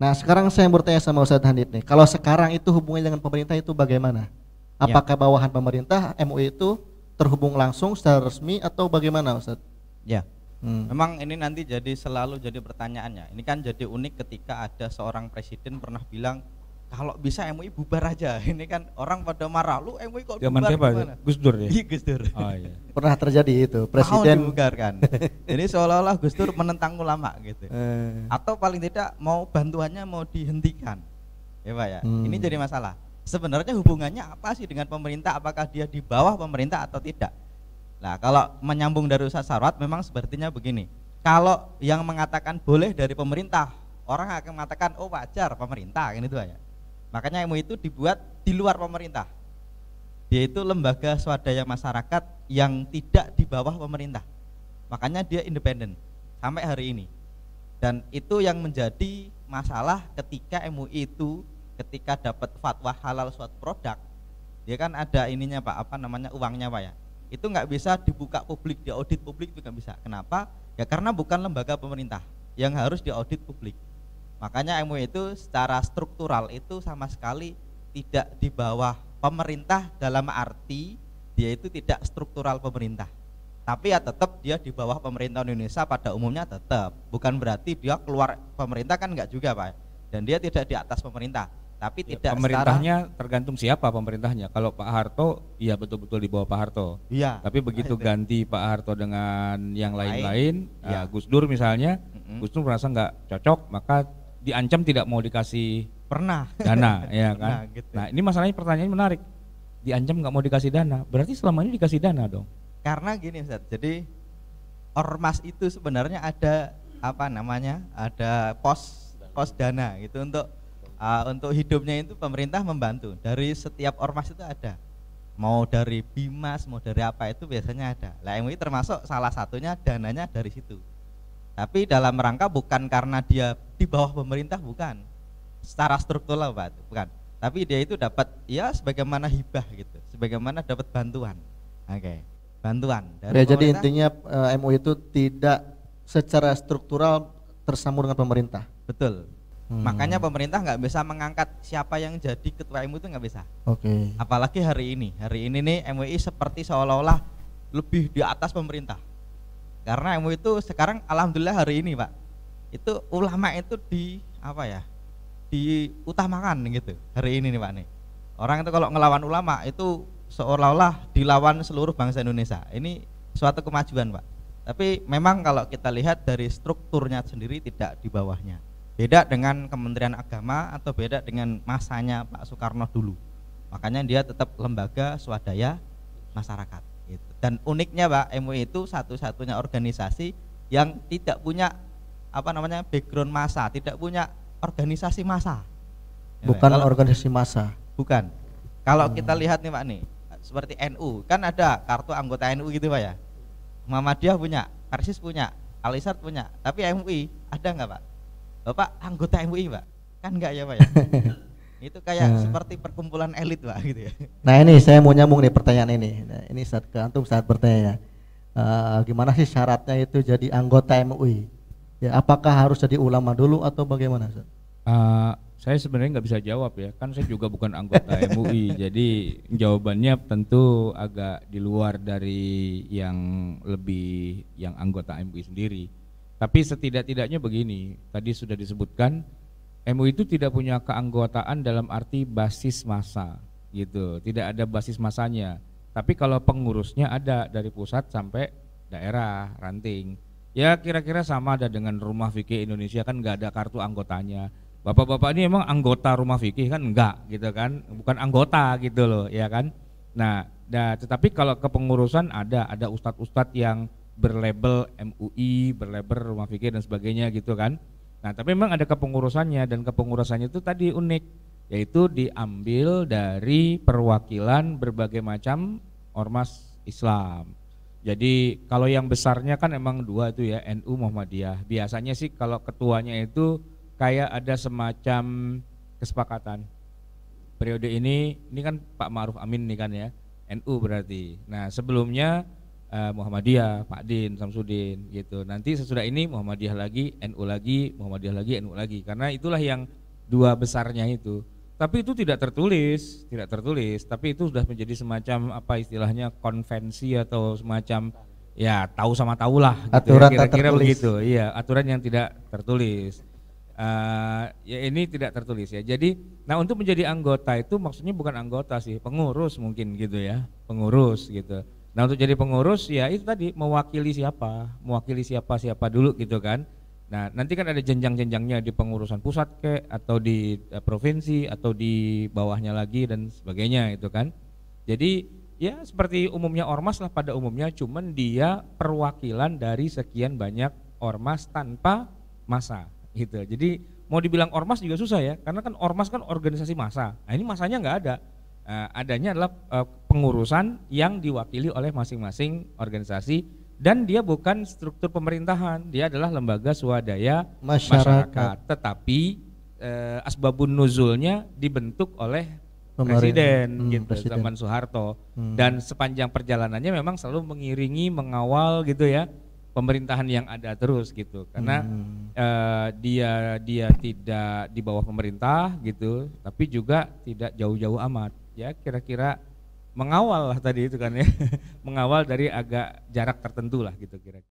Nah sekarang saya bertanya sama Ustadz hanif nih, kalau sekarang itu hubungannya dengan pemerintah itu bagaimana? Ya. Apakah ya. bawahan pemerintah MUI itu terhubung langsung secara resmi atau bagaimana Ustadz? Ya, hmm. memang ini nanti jadi selalu jadi pertanyaannya. Ini kan jadi unik ketika ada seorang presiden pernah bilang kalau bisa MUI bubar aja. Ini kan orang pada marah. Lu MUI kok Zaman bubar siapa? Gus Dur ya? Iya Gus Dur. Oh, iya. Pernah terjadi itu, presiden mau kan. Jadi seolah-olah Gus Dur menentang ulama gitu. Eh. Atau paling tidak mau bantuannya mau dihentikan. Ya Pak ya. Hmm. Ini jadi masalah. Sebenarnya hubungannya apa sih dengan pemerintah? Apakah dia di bawah pemerintah atau tidak? Nah, kalau menyambung dari Ustaz Sarwat memang sepertinya begini. Kalau yang mengatakan boleh dari pemerintah, orang akan mengatakan oh wajar pemerintah kan ini tuh ya. Makanya MUI itu dibuat di luar pemerintah. Dia itu lembaga swadaya masyarakat yang tidak di bawah pemerintah. Makanya dia independen sampai hari ini. Dan itu yang menjadi masalah ketika MUI itu ketika dapat fatwa halal suatu produk, dia kan ada ininya Pak, apa namanya uangnya Pak ya. Itu nggak bisa dibuka publik, diaudit publik itu nggak bisa. Kenapa? Ya karena bukan lembaga pemerintah yang harus diaudit publik. Makanya MUI itu secara struktural itu sama sekali tidak di bawah pemerintah dalam arti dia itu tidak struktural pemerintah. Tapi ya tetap dia di bawah pemerintah Indonesia pada umumnya tetap. Bukan berarti dia keluar pemerintah kan enggak juga, Pak. Dan dia tidak di atas pemerintah tapi ya, tidak pemerintahnya secara... tergantung siapa pemerintahnya kalau Pak Harto ya betul-betul di bawah Pak Harto iya tapi begitu itu. ganti Pak Harto dengan yang lain-lain ya. Gus Dur misalnya mm -hmm. Gus Dur merasa nggak cocok maka diancam tidak mau dikasih pernah dana ya kan. Nah, gitu. nah ini masalahnya pertanyaan menarik. Diancam nggak mau dikasih dana, berarti selama ini dikasih dana dong. Karena gini Ustaz, jadi ormas itu sebenarnya ada apa namanya? Ada pos pos dana gitu untuk uh, untuk hidupnya itu pemerintah membantu. Dari setiap ormas itu ada. Mau dari Bimas, mau dari apa itu biasanya ada. Lah MUI termasuk salah satunya dananya dari situ. Tapi dalam rangka bukan karena dia di bawah pemerintah bukan. Secara struktural pak bukan. Tapi dia itu dapat ya sebagaimana hibah gitu, sebagaimana dapat bantuan. Oke. Okay. Bantuan dari ya, Jadi intinya uh, eh, MU itu tidak secara struktural tersambung dengan pemerintah. Betul. Hmm. Makanya pemerintah nggak bisa mengangkat siapa yang jadi ketua MUI itu nggak bisa. Oke. Okay. Apalagi hari ini, hari ini nih MUI seperti seolah-olah lebih di atas pemerintah. Karena MUI itu sekarang alhamdulillah hari ini pak itu ulama itu di apa ya diutamakan gitu hari ini nih pak nih orang itu kalau ngelawan ulama itu seolah-olah dilawan seluruh bangsa Indonesia ini suatu kemajuan pak tapi memang kalau kita lihat dari strukturnya sendiri tidak di bawahnya beda dengan Kementerian Agama atau beda dengan masanya Pak Soekarno dulu makanya dia tetap lembaga swadaya masyarakat gitu. dan uniknya Pak MUI itu satu-satunya organisasi yang tidak punya apa namanya background masa, tidak punya organisasi masa. Ya, Bukan kalau, organisasi masa. Bukan. Kalau hmm. kita lihat nih Pak nih, seperti NU kan ada kartu anggota NU gitu Pak ya. Muhammadiyah punya, Persis punya, Alisat punya, tapi MUI ada nggak Pak? Bapak anggota MUI Pak? Kan nggak ya Pak ya? itu kayak hmm. seperti perkumpulan elit Pak gitu ya. Nah ini saya mau nyambung nih pertanyaan ini. Nah, ini saat ke antum saat bertanya Uh, gimana sih syaratnya itu jadi anggota MUI? Ya, apakah harus jadi ulama dulu atau bagaimana? Uh, saya sebenarnya nggak bisa jawab ya, kan saya juga bukan anggota MUI, jadi jawabannya tentu agak di luar dari yang lebih yang anggota MUI sendiri. Tapi setidak-tidaknya begini, tadi sudah disebutkan MUI itu tidak punya keanggotaan dalam arti basis masa, gitu, tidak ada basis masanya. Tapi kalau pengurusnya ada dari pusat sampai daerah ranting ya kira-kira sama ada dengan rumah fikih Indonesia kan nggak ada kartu anggotanya bapak-bapak ini emang anggota rumah fikih kan enggak gitu kan bukan anggota gitu loh ya kan nah nah tetapi kalau kepengurusan ada ada ustadz-ustadz yang berlabel MUI berlabel rumah fikih dan sebagainya gitu kan nah tapi memang ada kepengurusannya dan kepengurusannya itu tadi unik yaitu diambil dari perwakilan berbagai macam ormas Islam jadi kalau yang besarnya kan emang dua tuh ya NU Muhammadiyah. Biasanya sih kalau ketuanya itu kayak ada semacam kesepakatan. Periode ini ini kan Pak Ma'ruf Amin nih kan ya. NU berarti. Nah, sebelumnya eh, Muhammadiyah, Pak Din, Samsudin gitu. Nanti sesudah ini Muhammadiyah lagi, NU lagi, Muhammadiyah lagi, NU lagi. Karena itulah yang dua besarnya itu. Tapi itu tidak tertulis, tidak tertulis, tapi itu sudah menjadi semacam apa istilahnya konvensi atau semacam ya tahu sama tahu lah aturan gitu ya, kira-kira begitu. Iya, aturan yang tidak tertulis. Uh, ya ini tidak tertulis ya. Jadi, nah untuk menjadi anggota itu maksudnya bukan anggota sih, pengurus mungkin gitu ya, pengurus gitu. Nah untuk jadi pengurus ya itu tadi mewakili siapa, mewakili siapa siapa dulu gitu kan. Nah, nanti kan ada jenjang-jenjangnya di pengurusan pusat ke atau di uh, provinsi atau di bawahnya lagi dan sebagainya itu kan. Jadi ya seperti umumnya ormas lah pada umumnya cuman dia perwakilan dari sekian banyak ormas tanpa masa gitu. Jadi mau dibilang ormas juga susah ya karena kan ormas kan organisasi masa. Nah, ini masanya nggak ada. Uh, adanya adalah uh, pengurusan yang diwakili oleh masing-masing organisasi dan dia bukan struktur pemerintahan, dia adalah lembaga swadaya masyarakat. masyarakat. Tetapi eh, asbabun nuzulnya dibentuk oleh presiden hmm, gitu presiden. zaman Soeharto hmm. dan sepanjang perjalanannya memang selalu mengiringi, mengawal gitu ya pemerintahan yang ada terus gitu karena hmm. eh, dia dia tidak di bawah pemerintah gitu tapi juga tidak jauh-jauh amat ya kira-kira mengawal lah tadi itu kan ya mengawal dari agak jarak tertentu lah gitu kira-kira